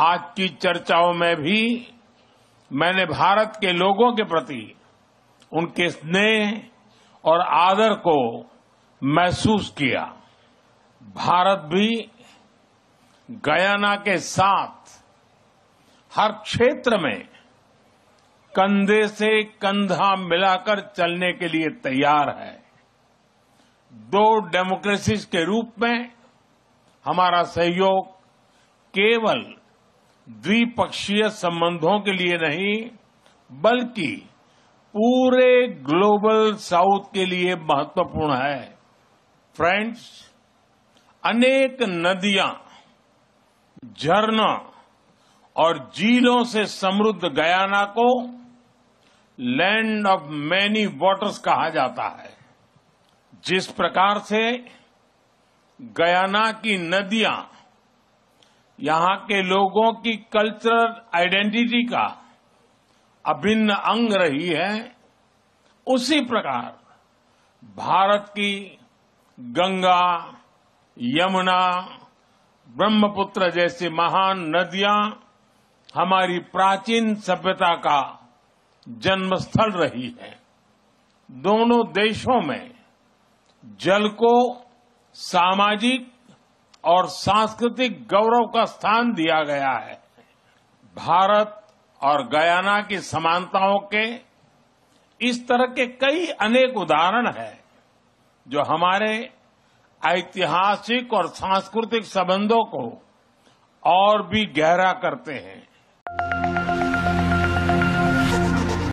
आज की चर्चाओं में भी मैंने भारत के लोगों के प्रति उनके स्नेह और आदर को महसूस किया भारत भी गयाना के साथ हर क्षेत्र में कंधे से कंधा मिलाकर चलने के लिए तैयार है दो डेमोक्रेसीज के रूप में हमारा सहयोग केवल द्विपक्षीय संबंधों के लिए नहीं बल्कि पूरे ग्लोबल साउथ के लिए महत्वपूर्ण है फ्रेंड्स अनेक नदियां झरना और झीलों से समृद्ध गयाना को लैंड ऑफ मैनी वॉटर्स कहा जाता है जिस प्रकार से गयाना की नदियां यहां के लोगों की कल्चरल आइडेंटिटी का अभिन्न अंग रही है उसी प्रकार भारत की गंगा यमुना ब्रह्मपुत्र जैसी महान नदियां हमारी प्राचीन सभ्यता का जन्मस्थल रही है दोनों देशों में जल को सामाजिक और सांस्कृतिक गौरव का स्थान दिया गया है भारत और गयाना की समानताओं के इस तरह के कई अनेक उदाहरण हैं जो हमारे ऐतिहासिक और सांस्कृतिक संबंधों को और भी गहरा करते हैं